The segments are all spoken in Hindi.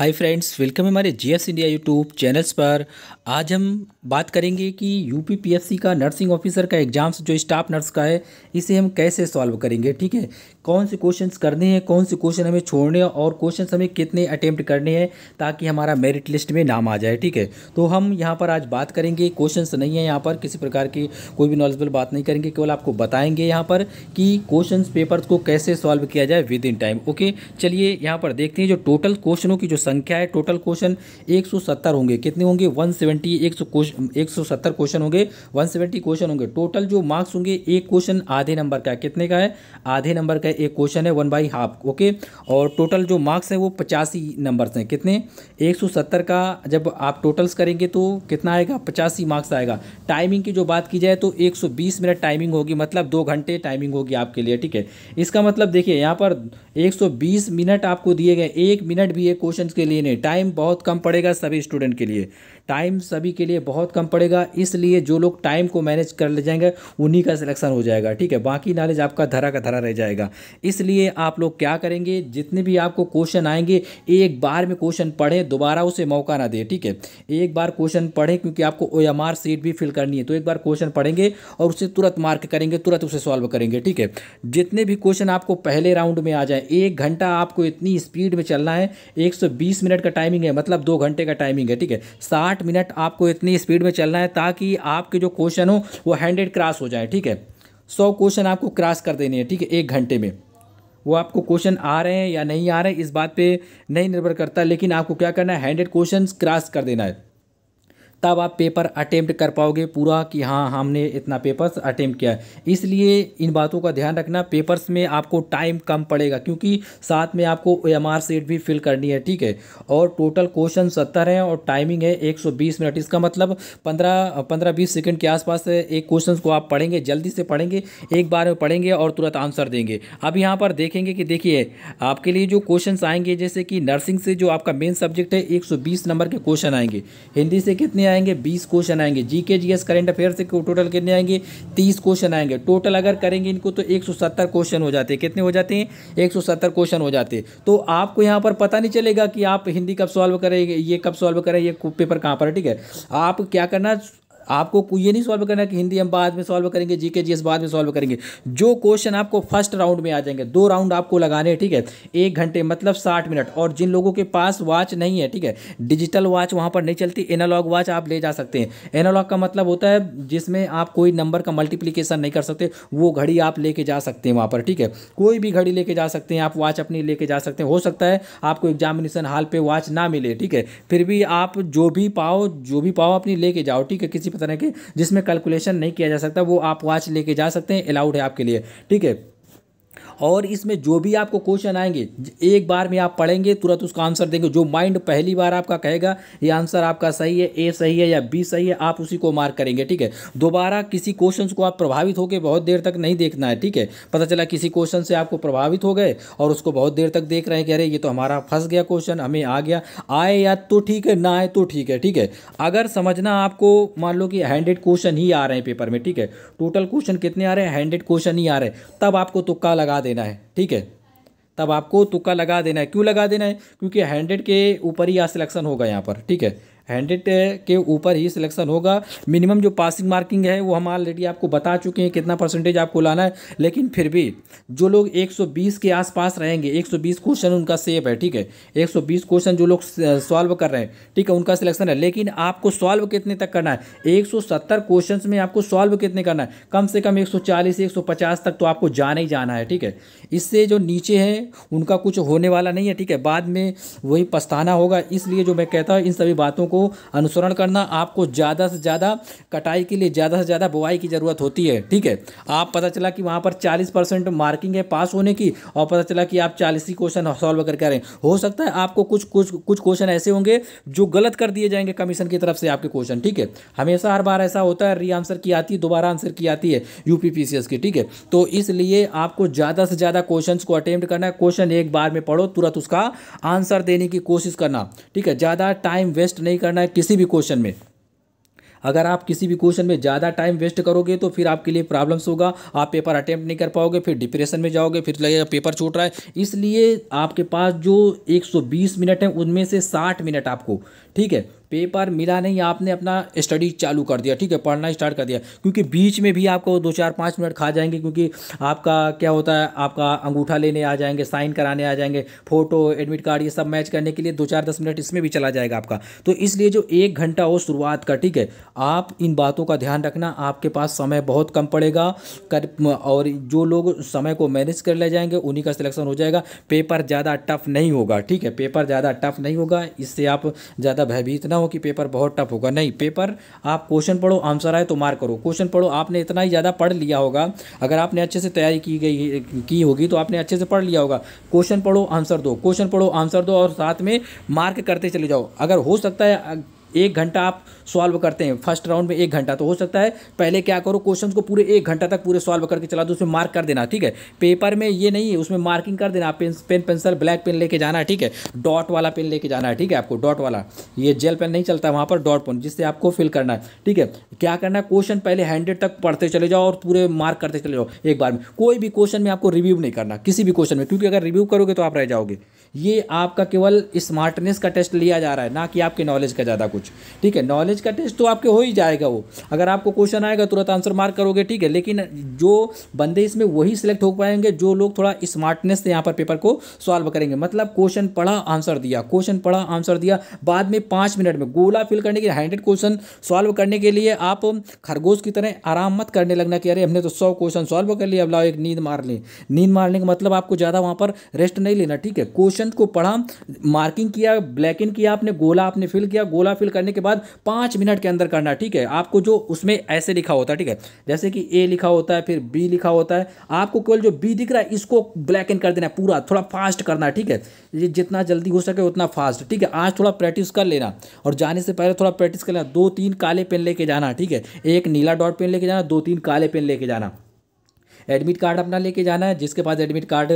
हाय फ्रेंड्स वेलकम हमारे G S India YouTube channels पर आज हम बात करेंगे कि यूपीपीएससी का नर्सिंग ऑफिसर का एग्जाम्स जो स्टाफ नर्स का है इसे हम कैसे सॉल्व करेंगे ठीक है कौन से क्वेश्चंस करने हैं कौन से क्वेश्चन हमें छोड़ने हैं और क्वेश्चन हमें कितने अटैम्प्ट करने हैं ताकि हमारा मेरिट लिस्ट में नाम आ जाए ठीक है तो हम यहाँ पर आज बात करेंगे क्वेश्चन नहीं है यहाँ पर किसी प्रकार की कोई भी नॉलेजबल बात नहीं करेंगे केवल आपको बताएंगे यहाँ पर कि क्वेश्चन पेपर को कैसे सॉल्व किया जाए विद इन टाइम ओके चलिए यहाँ पर देखते हैं जो टोटल क्वेश्चनों की जो संख्या है टोटल क्वेश्चन 170 होंगे कितने होंगे 170 100 क्वेश्चन 170 क्वेश्चन होंगे 170 क्वेश्चन होंगे टोटल जो मार्क्स होंगे एक क्वेश्चन आधे नंबर का है कितने का है आधे नंबर का एक क्वेश्चन है वन बाई हाफ ओके और टोटल जो मार्क्स हैं वो पचासी नंबर हैं कितने एक का जब आप टोटल्स करेंगे तो कितना आएगा पचासी मार्क्स आएगा टाइमिंग की जो बात की जाए तो एक मिनट टाइमिंग होगी मतलब दो घंटे टाइमिंग होगी आपके लिए ठीक है इसका मतलब देखिए यहाँ पर 120 मिनट आपको दिए गए एक मिनट भी एक क्वेश्चन स्टूडेंट्स के लिए नहीं टाइम बहुत कम पड़ेगा सभी स्टूडेंट के लिए टाइम सभी के लिए बहुत कम पड़ेगा इसलिए जो लोग टाइम को मैनेज कर ले जाएंगे उन्हीं का सिलेक्शन हो जाएगा ठीक है बाकी नॉलेज आपका धरा का धरा रह जाएगा इसलिए आप लोग क्या करेंगे जितने भी आपको क्वेश्चन आएंगे एक बार में क्वेश्चन पढ़ें दोबारा उसे मौका ना दें ठीक है एक बार क्वेश्चन पढ़ें क्योंकि आपको ओ एम आर सीट भी फिल करनी है तो एक बार क्वेश्चन पढ़ेंगे और उसे तुरंत मार्क करेंगे तुरंत उसे सॉल्व करेंगे ठीक है जितने भी क्वेश्चन आपको पहले राउंड में आ जाए एक घंटा आपको इतनी स्पीड में चलना है एक मिनट का टाइमिंग है मतलब दो घंटे का टाइमिंग है ठीक है साठ आठ मिनट आपको इतनी स्पीड में चलना है ताकि आपके जो क्वेश्चन हो वो हैंड्रेड क्रॉस हो जाए ठीक है सौ क्वेश्चन आपको क्रॉस कर देने हैं ठीक है एक घंटे में वो आपको क्वेश्चन आ रहे हैं या नहीं आ रहे हैं इस बात पे नहीं निर्भर करता लेकिन आपको क्या करना है हैंड्रेड क्वेश्चन क्रॉस कर देना है तब आप पेपर अटैम्प्ट कर पाओगे पूरा कि हाँ हमने इतना पेपर्स अटैम्प्ट किया है इसलिए इन बातों का ध्यान रखना पेपर्स में आपको टाइम कम पड़ेगा क्योंकि साथ में आपको एम आर सीट भी फिल करनी है ठीक है और टोटल क्वेश्चन सत्तर हैं और टाइमिंग है एक सौ बीस मिनट इसका मतलब पंद्रह पंद्रह बीस सेकेंड के आसपास एक क्वेश्चन को आप पढ़ेंगे जल्दी से पढ़ेंगे एक बार में पढ़ेंगे और तुरंत आंसर देंगे अब यहाँ पर देखेंगे कि देखिए आपके लिए जो क्वेश्चन आएंगे जैसे कि नर्सिंग से जो आपका मेन सब्जेक्ट है एक सौ बीस नंबर के क्वेश्चन आएंगे हिंदी से कितने आएंगे बीस क्वेश्चन आएंगे G K G S current affair से टोटल कितने आएंगे तीस क्वेश्चन आएंगे टोटल अगर करेंगे इनको तो एक सौ सत्तर क्वेश्चन हो जाते हैं कितने हो जाते हैं एक सौ सत्तर क्वेश्चन हो जाते हैं तो आपको यहाँ पर पता नहीं चलेगा कि आप हिंदी कब सॉल्व करेंगे ये कब सॉल्व करें ये पेपर कहाँ पर है ठीक है आप क्या करना आपको ये नहीं सॉल्व करना कि हिंदी हम बाद में सॉल्व करेंगे जी के जी एस बाद में सॉल्व करेंगे जो क्वेश्चन आपको फर्स्ट राउंड में आ जाएंगे दो राउंड आपको लगाने हैं ठीक है एक घंटे मतलब साठ मिनट और जिन लोगों के पास वॉच नहीं है ठीक है डिजिटल वॉच वहाँ पर नहीं चलती एनालॉग वॉच आप ले जा सकते हैं एनालॉग का मतलब होता है जिसमें आप कोई नंबर का मल्टीप्लीकेशन नहीं कर सकते वो घड़ी आप लेके जा सकते हैं वहाँ पर ठीक है कोई भी घड़ी लेके जा सकते हैं आप वॉच अपनी लेके जा सकते हैं हो सकता है आपको एग्जामिनेशन हाल पर वॉच ना मिले ठीक है फिर भी आप जो भी पाओ जो भी पाओ अपनी लेके जाओ ठीक है किसी तरह के जिसमें कैलकुलेशन नहीं किया जा सकता वो आप वॉच लेके जा सकते हैं अलाउड है आपके लिए ठीक है और इसमें जो भी आपको क्वेश्चन आएंगे एक बार में आप पढ़ेंगे तुरंत उसका आंसर देंगे जो माइंड पहली बार आपका कहेगा ये आंसर आपका सही है ए सही है या बी सही है आप उसी को मार्क करेंगे ठीक है दोबारा किसी क्वेश्चन को आप प्रभावित होकर बहुत देर तक नहीं देखना है ठीक है पता चला किसी क्वेश्चन से आपको प्रभावित हो गए और उसको बहुत देर तक देख रहे हैं कह रहे ये तो हमारा फंस गया क्वेश्चन हमें आ गया आए या तो ठीक है ना आए तो ठीक है ठीक है अगर समझना आपको मान लो कि हैंडेड क्वेश्चन ही आ रहे हैं पेपर में ठीक है टोटल क्वेश्चन कितने आ रहे हैं हैंडेड क्वेश्चन ही आ रहे हैं तब आपको तुक्का लगा दे देना है ठीक है तब आपको तुक्का लगा देना है क्यों लगा देना है क्योंकि हंड्रेड के ऊपर ही यहाँ सिलेक्शन होगा यहाँ पर ठीक है हंड्रेड के ऊपर ही सिलेक्शन होगा मिनिमम जो पासिंग मार्किंग है वो हम ऑलरेडी आपको बता चुके हैं कितना परसेंटेज आपको लाना है लेकिन फिर भी जो लोग 120 के आसपास रहेंगे 120 क्वेश्चन उनका सेफ है ठीक है 120 क्वेश्चन जो लोग सॉल्व कर रहे हैं ठीक है उनका सिलेक्शन है लेकिन आपको सॉल्व कितने तक करना है एक क्वेश्चन में आपको सॉल्व कितने करना है कम से कम एक सौ तक तो आपको जाना ही जाना है ठीक है इससे जो नीचे है उनका कुछ होने वाला नहीं है ठीक है बाद में वही पछताना होगा इसलिए जो मैं कहता हूँ इन सभी बातों को अनुसरण करना आपको ज़्यादा से ज़्यादा कटाई के लिए ज़्यादा से ज़्यादा बुआई की ज़रूरत होती है ठीक है आप पता चला कि वहाँ पर चालीस परसेंट मार्किंग है पास होने की और पता चला कि आप चालीस ही क्वेश्चन सॉल्व करके आ रहे हैं हो सकता है आपको कुछ कुछ कुछ क्वेश्चन ऐसे होंगे जो गलत कर दिए जाएंगे कमीशन की तरफ से आपके क्वेश्चन ठीक है हमेशा हर बार ऐसा होता है री आंसर की आती है दोबारा आंसर की आती है यू की ठीक है तो इसलिए आपको ज़्यादा से ज़्यादा क्वेश्चन को अटेम्प्ट करना है क्वेश्चन एक बार में पढ़ो तुरंत उसका आंसर देने की कोशिश करना ठीक है ज़्यादा टाइम वेस्ट नहीं करना करना है किसी भी क्वेश्चन में अगर आप किसी भी क्वेश्चन में ज़्यादा टाइम वेस्ट करोगे तो फिर आपके लिए प्रॉब्लम्स होगा आप पेपर अटैम्प्ट नहीं कर पाओगे फिर डिप्रेशन में जाओगे फिर लगेगा पेपर छूट रहा है इसलिए आपके पास जो 120 मिनट है उनमें से 60 मिनट आपको ठीक है पेपर मिला नहीं आपने अपना स्टडी चालू कर दिया ठीक है पढ़ना स्टार्ट कर दिया क्योंकि बीच में भी आपको दो चार पाँच मिनट खा जाएंगे क्योंकि आपका क्या होता है आपका अंगूठा लेने आ जाएंगे साइन कराने आ जाएंगे फ़ोटो एडमिट कार्ड ये सब मैच करने के लिए दो चार दस मिनट इसमें भी चला जाएगा आपका तो इसलिए जो एक घंटा हो शुरुआत का ठीक है आप इन बातों का ध्यान रखना आपके पास समय बहुत कम पड़ेगा कर और जो लोग समय को मैनेज कर ले जाएंगे उन्हीं का सिलेक्शन हो जाएगा पेपर ज़्यादा टफ नहीं होगा ठीक है पेपर ज़्यादा टफ नहीं होगा इससे आप ज़्यादा भयभीत ना हो कि पेपर बहुत टफ होगा नहीं पेपर आप क्वेश्चन पढ़ो आंसर आए तो मार करो क्वेश्चन पढ़ो आपने इतना ही ज़्यादा पढ़ लिया होगा अगर आपने अच्छे से तैयारी की गई की होगी तो आपने अच्छे से पढ़ लिया होगा क्वेश्चन पढ़ो आंसर दो क्वेश्चन पढ़ो आंसर दो और साथ में मार्क करते चले जाओ अगर हो सकता है एक घंटा आप सॉल्व करते हैं फर्स्ट राउंड में एक घंटा तो हो सकता है पहले क्या करो क्वेश्चन को पूरे एक घंटा तक पूरे सॉल्व करके चला दो उसमें मार्क कर देना ठीक है पेपर में ये नहीं है उसमें मार्किंग कर देना pen pen pencil black pen लेके जाना है ठीक है डॉट वाला पेन लेके जाना है ठीक है आपको डॉट वाला ये जेल पेन नहीं चलता वहाँ पर डॉट पेन जिससे आपको फिल करना है ठीक है क्या करना है क्वेश्चन पहले हैंड्रेड तक पढ़ते चले जाओ और पूरे मार्क करते चले जाओ एक बार में कोई भी क्वेश्चन में आपको रिव्यू नहीं करना किसी भी क्वेश्चन में क्योंकि अगर रिव्यू करोगे तो आप रह जाओगे ये आपका केवल स्मार्टनेस का टेस्ट लिया जा रहा है ना कि आपके नॉलेज का ज़्यादा कुछ ठीक है नॉलेज का टेस्ट तो आपके हो ही जाएगा वो अगर आपको क्वेश्चन आएगा तुरंत आंसर मार्क करोगे ठीक है लेकिन जो बंदे इसमें वही सिलेक्ट हो पाएंगे जो लोग थोड़ा स्मार्टनेस से यहाँ पर पेपर को सॉल्व करेंगे मतलब क्वेश्चन पढ़ा आंसर दिया क्वेश्चन पढ़ा आंसर दिया बाद में पाँच मिनट में गोला फिल करने के लिए हंड्रेड क्वेश्चन सॉल्व करने के लिए आप खरगोश की तरह आराम मत करने लगना कि अरे हमने तो सौ क्वेश्चन सॉल्व कर लिया अब लाओ एक नींद मार लें नींद मारने का मतलब आपको ज़्यादा वहाँ पर रेस्ट नहीं लेना ठीक है क्वेश्चन क्वेश्चन को पढ़ा मार्किंग किया ब्लैक इन किया आपने गोला आपने फिल किया गोला फिल करने के बाद पाँच मिनट के अंदर करना ठीक है आपको जो उसमें ऐसे लिखा होता है ठीक है जैसे कि ए लिखा होता है फिर बी लिखा होता है आपको केवल जो बी दिख रहा है इसको ब्लैक इन कर देना पूरा थोड़ा फास्ट करना ठीक है ये जितना जल्दी हो सके उतना फास्ट ठीक है आज थोड़ा प्रैक्टिस कर लेना और जाने से पहले थोड़ा प्रैक्टिस कर लेना दो तीन काले पेन लेके जाना ठीक है एक नीला डॉट पेन लेके जाना दो तीन काले पेन लेके जाना एडमिट कार्ड अपना लेके जाना है जिसके पास एडमिट कार्ड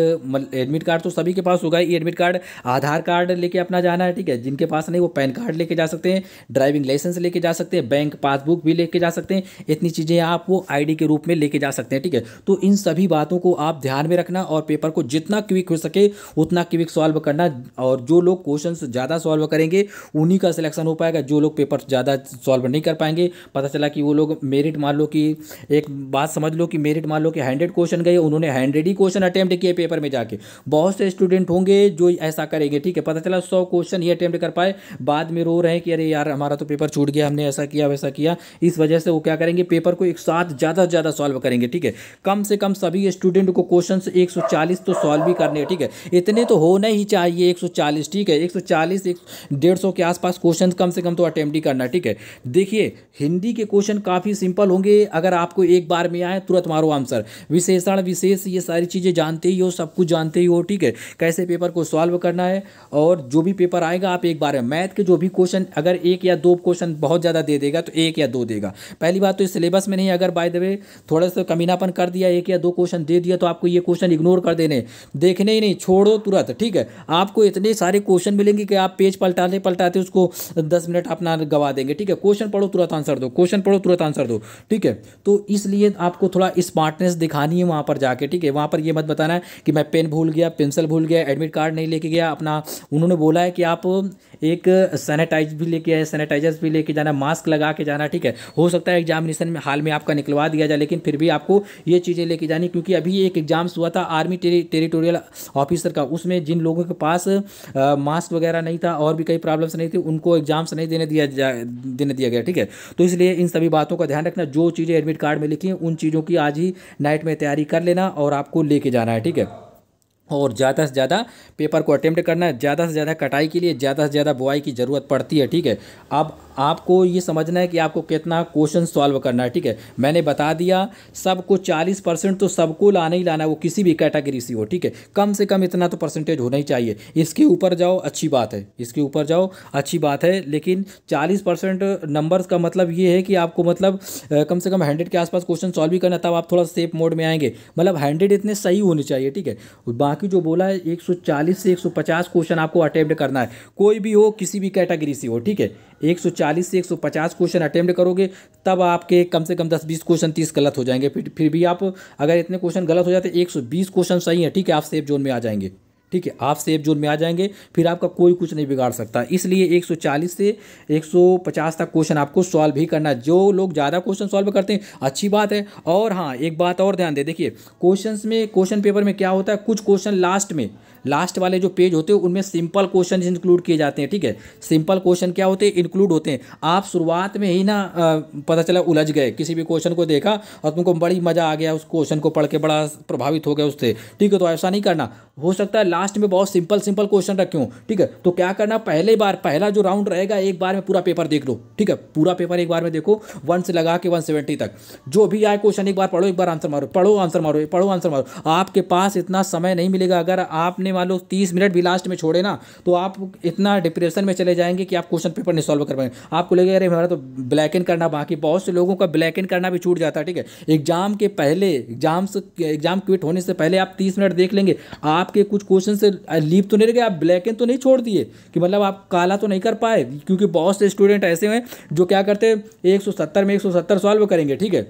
एडमिट कार्ड तो सभी के पास होगा ही एडमिट कार्ड आधार कार्ड लेके अपना जाना है ठीक है जिनके पास नहीं वो पैन कार्ड लेके जा सकते हैं ड्राइविंग लाइसेंस लेके जा सकते हैं बैंक पासबुक भी लेके जा सकते हैं इतनी चीज़ें आप वो आई के रूप में लेके जा सकते हैं ठीक है तो इन सभी बातों को आप ध्यान में रखना और पेपर को जितना क्विक हो सके उतना क्विक सॉल्व करना और जो लोग क्वेश्चन ज़्यादा सॉल्व करेंगे उन्हीं का सिलेक्शन हो पाएगा जो लोग पेपर ज़्यादा सॉल्व नहीं कर पाएंगे पता चला कि वो लोग मेरिट मान लो कि एक बात समझ लो कि मेरिट मान लो कि हंड्रेड हंड्रेड क्वेश्चन गए उन्होंने हंड्रेड ही क्वेश्चन अटैम्प्ट किए पेपर में जाके बहुत से स्टूडेंट होंगे जो ऐसा करेंगे ठीक है पता चला सौ क्वेश्चन ही अटैम्प्ट कर पाए बाद में रो रहे हैं कि अरे यार हमारा तो पेपर छूट गया हमने ऐसा किया वैसा किया इस वजह से वो क्या करेंगे पेपर को एक साथ ज़्यादा से ज़्यादा सॉल्व करेंगे ठीक है कम से कम सभी स्टूडेंट को क्वेश्चन एक तो सॉल्व ही करने ठीक है इतने तो होना ही चाहिए एक ठीक है एक सौ के आसपास क्वेश्चन कम से कम तो अटैम्प्ट ही करना ठीक है देखिए हिंदी के क्वेश्चन काफ़ी सिंपल होंगे अगर आपको एक बार में आए तुरंत मारो आंसर विशेषण विशेष ये सारी चीज़ें जानते ही हो सब कुछ जानते ही हो ठीक है कैसे पेपर को सॉल्व करना है और जो भी पेपर आएगा आप एक बार मैथ के जो भी क्वेश्चन अगर एक या दो क्वेश्चन बहुत ज़्यादा दे देगा तो एक या दो देगा पहली बात तो इस सिलेबस में नहीं अगर बाय द वे थोड़ा सा कमीनापन कर दिया एक या दो क्वेश्चन दे दिया तो आपको ये क्वेश्चन इग्नोर कर देने देखने ही नहीं छोड़ो तुरंत ठीक है आपको इतने सारे क्वेश्चन मिलेंगे कि आप पेज पलटाते पलटाते उसको दस मिनट अपना गवा देंगे ठीक है क्वेश्चन पढ़ो तुरंत आंसर दो क्वेश्चन पढ़ो तुरंत आंसर दो ठीक है तो इसलिए आपको थोड़ा स्मार्टनेस दिखा दिखानी है वहाँ पर जाके ठीक है वहाँ पर ये मत बताना है कि मैं पेन भूल गया पेंसिल भूल गया एडमिट कार्ड नहीं लेके गया अपना उन्होंने बोला है कि आप एक सैनिटाइज भी लेके आए सैनिटाइजर्स भी लेके जाना मास्क लगा के जाना ठीक है हो सकता है एग्जामिनेशन में हाल में आपका निकलवा दिया जाए लेकिन फिर भी आपको ये चीज़ें लेके जानी क्योंकि अभी एक एग्जाम्स हुआ था आर्मी टेरिटोरियल ऑफिसर का उसमें जिन लोगों के पास मास्क वगैरह नहीं था और भी कई प्रॉब्लम्स नहीं थी उनको एग्जाम्स नहीं देने दिया जा देने दिया गया ठीक है तो इसलिए इन सभी बातों का ध्यान रखना जो चीज़ें एडमिट कार्ड में लिखी हैं उन चीज़ों की आज ही नाइट में तैयारी कर लेना और आपको लेके जाना है ठीक है और ज़्यादा से ज़्यादा पेपर को अटैम्प्ट करना है ज़्यादा से ज़्यादा कटाई के लिए ज़्यादा से ज़्यादा बुआई की ज़रूरत पड़ती है ठीक है अब आपको ये समझना है कि आपको कितना क्वेश्चन सॉल्व करना है ठीक है मैंने बता दिया सबको चालीस परसेंट तो सबको लाना ही लाना है वो किसी भी कैटेगरी से हो ठीक है कम से कम इतना तो परसेंटेज होना ही चाहिए इसके ऊपर जाओ अच्छी बात है इसके ऊपर जाओ अच्छी बात है लेकिन चालीस परसेंट नंबर्स का मतलब ये है कि आपको मतलब कम से कम हंड्रेड के आसपास क्वेश्चन सॉल्व भी करना तब आप थोड़ा सेफ मोड में आएंगे मतलब हंड्रेड इतने सही होने चाहिए ठीक है बाकी जो बोला है एक से एक क्वेश्चन आपको अटैम्प्ट करना है कोई भी हो किसी भी कैटेगरी से हो ठीक है एक चालीस से एक सौ पचास क्वेश्चन अटैम्प्ट करोगे तब आपके कम से कम दस बीस क्वेश्चन तीस गलत हो जाएंगे फिर फिर भी आप अगर इतने क्वेश्चन गलत हो जाते बीस क्वेश्चन सही है ठीक है आप सेफ जोन में आ जाएंगे ठीक है आप सेफ जोन में आ जाएंगे फिर आपका कोई कुछ नहीं बिगाड़ सकता इसलिए 140 से 150 तक क्वेश्चन आपको सॉल्व ही करना जो लोग ज़्यादा क्वेश्चन सॉल्व करते हैं अच्छी बात है और हाँ एक बात और ध्यान दें देखिए क्वेश्चन में क्वेश्चन पेपर में क्या होता है कुछ क्वेश्चन लास्ट में लास्ट वाले जो पेज होते हैं उनमें सिंपल क्वेश्चन इंक्लूड किए जाते हैं ठीक है सिंपल क्वेश्चन क्या होते हैं इंक्लूड होते हैं आप शुरुआत में ही ना पता चला उलझ गए किसी भी क्वेश्चन को देखा और तुमको बड़ी मज़ा आ गया उस क्वेश्चन को पढ़ के बड़ा प्रभावित हो गया उससे ठीक है तो ऐसा नहीं करना हो सकता है लास्ट लास्ट में बहुत सिंपल सिंपल क्वेश्चन रखे हूँ ठीक है तो क्या करना पहले बार पहला जो राउंड रहेगा एक बार में पूरा पेपर देख लो ठीक है पूरा पेपर एक बार में देखो वन से लगा के वन सेवेंटी तक जो भी आए क्वेश्चन एक बार पढ़ो एक बार आंसर मारो पढ़ो आंसर मारो पढ़ो आंसर मारो आपके पास इतना समय नहीं मिलेगा अगर आपने मान लो तीस मिनट भी लास्ट में छोड़े ना तो आप इतना डिप्रेशन में चले जाएंगे कि आप क्वेश्चन पेपर नहीं सॉल्व कर पाएंगे आपको लगेगा अरे हमारा तो ब्लैक इन करना बाकी बहुत से लोगों का ब्लैक इन करना भी छूट जाता है ठीक है एग्जाम के पहले एग्जाम से एग्जाम क्विट होने से पहले आप तीस मिनट देख लेंगे आपके कुछ क्वेश्चन ऑप्शन से लीप तो नहीं रह गए आप ब्लैक एंड तो नहीं छोड़ दिए कि मतलब आप काला तो नहीं कर पाए क्योंकि बहुत से स्टूडेंट ऐसे हैं जो क्या करते हैं एक में एक सॉल्व करेंगे ठीक है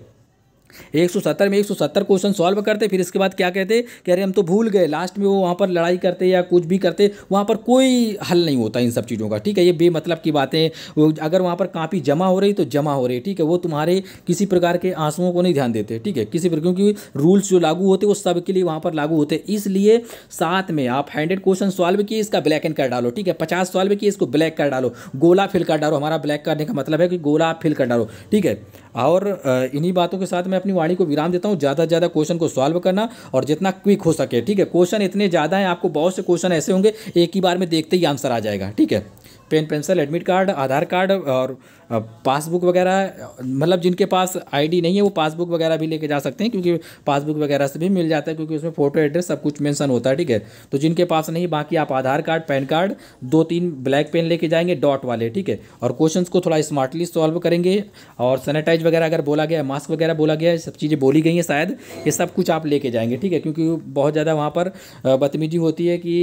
170 में 170 क्वेश्चन सॉल्व करते फिर इसके बाद क्या कहते कि अरे हम तो भूल गए लास्ट में वो वहाँ पर लड़ाई करते या कुछ भी करते वहाँ पर कोई हल नहीं होता इन सब चीज़ों का ठीक है ये बेमतलब की बातें अगर वहाँ पर कापी जमा हो रही तो जमा हो रही ठीक है वो तुम्हारे किसी प्रकार के आंसुओं को नहीं ध्यान देते ठीक है किसी प्रकार क्योंकि रूल्स जो लागू होते वो सबके लिए वहाँ पर लागू होते इसलिए साथ में आप हंड्रेड क्वेश्चन सॉल्व किए इसका ब्लैक एंड कर डालो ठीक है पचास सॉल्व किए इसको ब्लैक कर डालो गोला फिल कर डालो हमारा ब्लैक करने का मतलब है कि गोला फिल कर डालो ठीक है और इन्हीं बातों के साथ मैं अपनी वाणी को विराम देता हूँ ज़्यादा से ज़्यादा क्वेश्चन को सॉल्व करना और जितना क्विक हो सके ठीक है क्वेश्चन इतने ज़्यादा हैं आपको बहुत से क्वेश्चन ऐसे होंगे एक ही बार में देखते ही आंसर आ जाएगा ठीक है pen pencil admit card Aadhaar card और पासबुक वगैरह मतलब जिनके पास आईडी नहीं है वो पासबुक वगैरह भी लेके जा सकते हैं क्योंकि पासबुक वगैरह से भी मिल जाता है क्योंकि उसमें फोटो एड्रेस सब कुछ मेंशन होता है ठीक है तो जिनके पास नहीं बाकी आप आधार कार्ड पैन कार्ड दो तीन ब्लैक पेन लेके जाएंगे डॉट वाले ठीक है और क्वेश्चन को थोड़ा स्मार्टली सॉल्व करेंगे और सैनिटाइज वगैरह अगर बोला गया मास्क वगैरह बोला गया सब चीज़ें बोली गई हैं शायद ये सब कुछ आप लेके जाएंगे ठीक है क्योंकि बहुत ज़्यादा वहाँ पर बदतमीजी होती है कि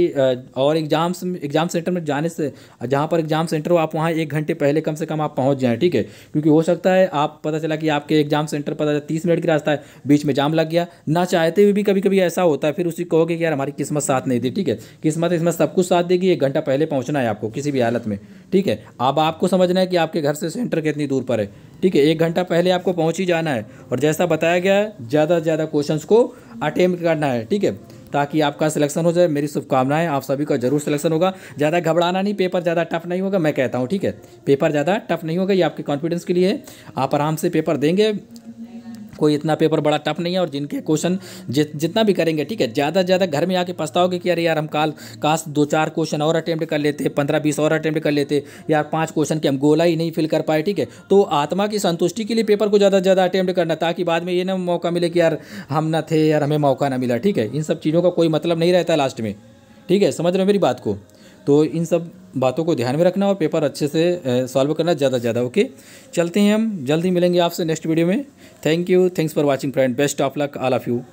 और एग्ज़ाम्स एग्ज़ाम सेंटर में जाने से जहाँ पर एग्जाम सेंटर हो आप वहाँ एक घंटे पहले कम से कम आप पहुँच जाएँ ठीक है क्योंकि हो सकता है आप पता चला कि आपके एग्जाम सेंटर पता चला तीस मिनट की रास्ता है बीच में जाम लग गया ना चाहते हुए भी कभी कभी ऐसा होता है फिर उसी कहोगे कि यार हमारी किस्मत साथ नहीं दी ठीक है किस्मत इसमें सब कुछ साथ देगी एक घंटा पहले पहुँचना है आपको किसी भी हालत में ठीक है अब आपको समझना है कि आपके घर से सेंटर कितनी दूर पर है ठीक है एक घंटा पहले आपको पहुँच ही जाना है और जैसा बताया गया है ज़्यादा से ज़्यादा क्वेश्चन को अटेम्प्ट करना है ठीक है ताकि आपका सिलेक्शन हो जाए मेरी शुभकामनाएं आप सभी का जरूर सिलेक्शन होगा ज़्यादा घबराना नहीं पेपर ज़्यादा टफ नहीं होगा मैं कहता हूँ ठीक है पेपर ज़्यादा टफ नहीं होगा ये आपके कॉन्फिडेंस के लिए है आप आराम से पेपर देंगे कोई इतना पेपर बड़ा टफ नहीं है और जिनके क्वेश्चन जि, जितना भी करेंगे ठीक है ज़्यादा से ज़्यादा घर में आके पछताओगे कि अरे यार हम काल काश दो चार क्वेश्चन और अटैम्प्ट कर लेते पंद्रह बीस और अटैम्प्ट कर लेते यार पाँच क्वेश्चन के हम गोला ही नहीं फिल कर पाए ठीक है तो आत्मा की संतुष्टि के लिए पेपर को ज़्यादा से ज़्यादा अटैम्प्ट करना ताकि बाद में ये ना मौका मिले कि यार हम ना थे यार हमें मौका ना मिला ठीक है इन सब चीज़ों का कोई मतलब नहीं रहता लास्ट में ठीक है समझ रहे हो मेरी बात को तो इन सब बातों को ध्यान में रखना और पेपर अच्छे से सॉल्व करना ज़्यादा ज़्यादा ओके चलते हैं हम जल्द ही मिलेंगे आपसे नेक्स्ट वीडियो में thank you thanks for watching friend best of luck all of you